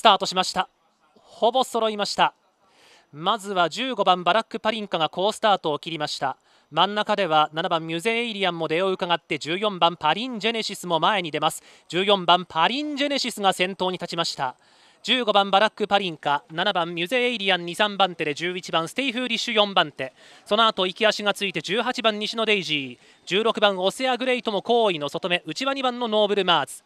スタートしましたほぼ揃いましたまずは15番バラック・パリンカが好スタートを切りました真ん中では7番ミュゼエイリアンも出を伺って14番パリン・ジェネシスも前に出ます14番パリン・ジェネシスが先頭に立ちました15番バラック・パリンカ7番ミュゼ・エイリアン2、3番手で11番ステイフーリッシュ4番手その後行き足がついて18番西野デイジー16番オセア・グレイトも後位の外目内輪2番のノーブル・マーズ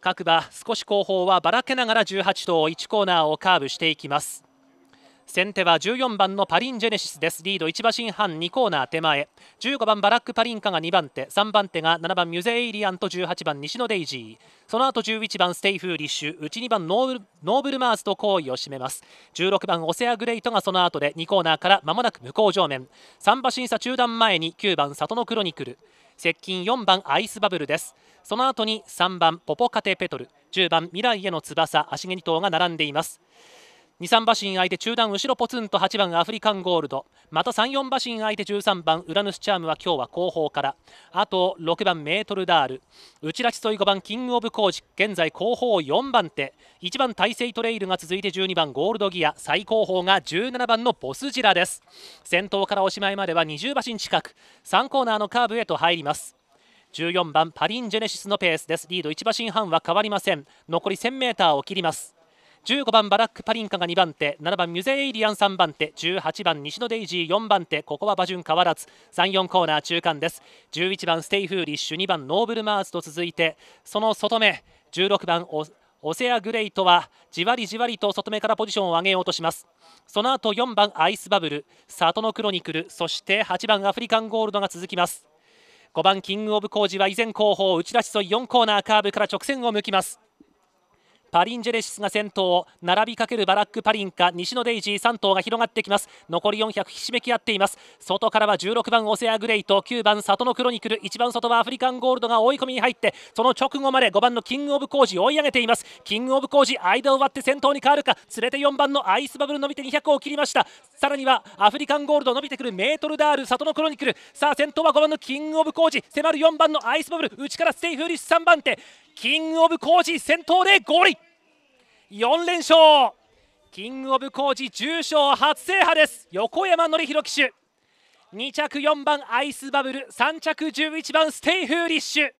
各馬少し後方はばらけながら18頭1コーナーをカーブしていきます先手は14番のパリンジェネシスですリード1馬身半2コーナー手前15番バラック・パリンカが2番手3番手が7番ミュゼ・エイリアンと18番西野デイジーその後11番ステイ・フーリッシュ内2番ノーブルマーズと好位を占めます16番オセア・グレイトがその後で2コーナーから間もなく向こう上面3馬身差中段前に9番里のクロニクル接近4番アイスバブルですその後に3番ポポカテペトル10番未来への翼足毛2頭が並んでいます23馬身相手中段後ろポツンと8番アフリカンゴールドまた34馬身相手13番ウラヌスチャームは今日は後方からあと6番メートルダール内ラチソイ5番キングオブコージ現在後方4番手1番大勢トレイルが続いて12番ゴールドギア最後方が17番のボスジラです先頭からおしまいまでは20馬身近く3コーナーのカーブへと入ります14番パリンジェネシスのペースですリード1馬身半は変わりません残り 1000m を切ります15番バラック・パリンカが2番手7番ミュゼエイリアン3番手18番西野デイジー4番手ここは馬順変わらず34コーナー中間です11番ステイフーリッシュ2番ノーブルマーズと続いてその外目16番オセアグレイトはじわりじわりと外目からポジションを上げようとしますその後4番アイスバブル里のクロニクルそして8番アフリカンゴールドが続きます5番キングオブコージは依然後方打ち出し沿い4コーナーカーブから直線を向きますパリンジェレシスが先頭並びかけるバラック・パリンカ西野デイジー3頭が広がってきます残り400ひしめき合っています外からは16番オセア・グレイト9番里のクロニクル1番外はアフリカンゴールドが追い込みに入ってその直後まで5番のキング・オブ・コージ追い上げていますキング・オブ・コージ間を割って先頭に変わるか連れて4番のアイスバブル伸びて200を切りましたさらにはアフリカンゴールド伸びてくるメートルダール里のクロニクルさあ先頭は5番のキング・オブ・コージ迫る4番のアイスバブル内からステイフーリッシュ3番手キングオブコージ先頭でゴール4連勝キングオブコーチ重賞初制覇です横山典弘騎手2着4番アイスバブル3着11番ステイフーリッシュ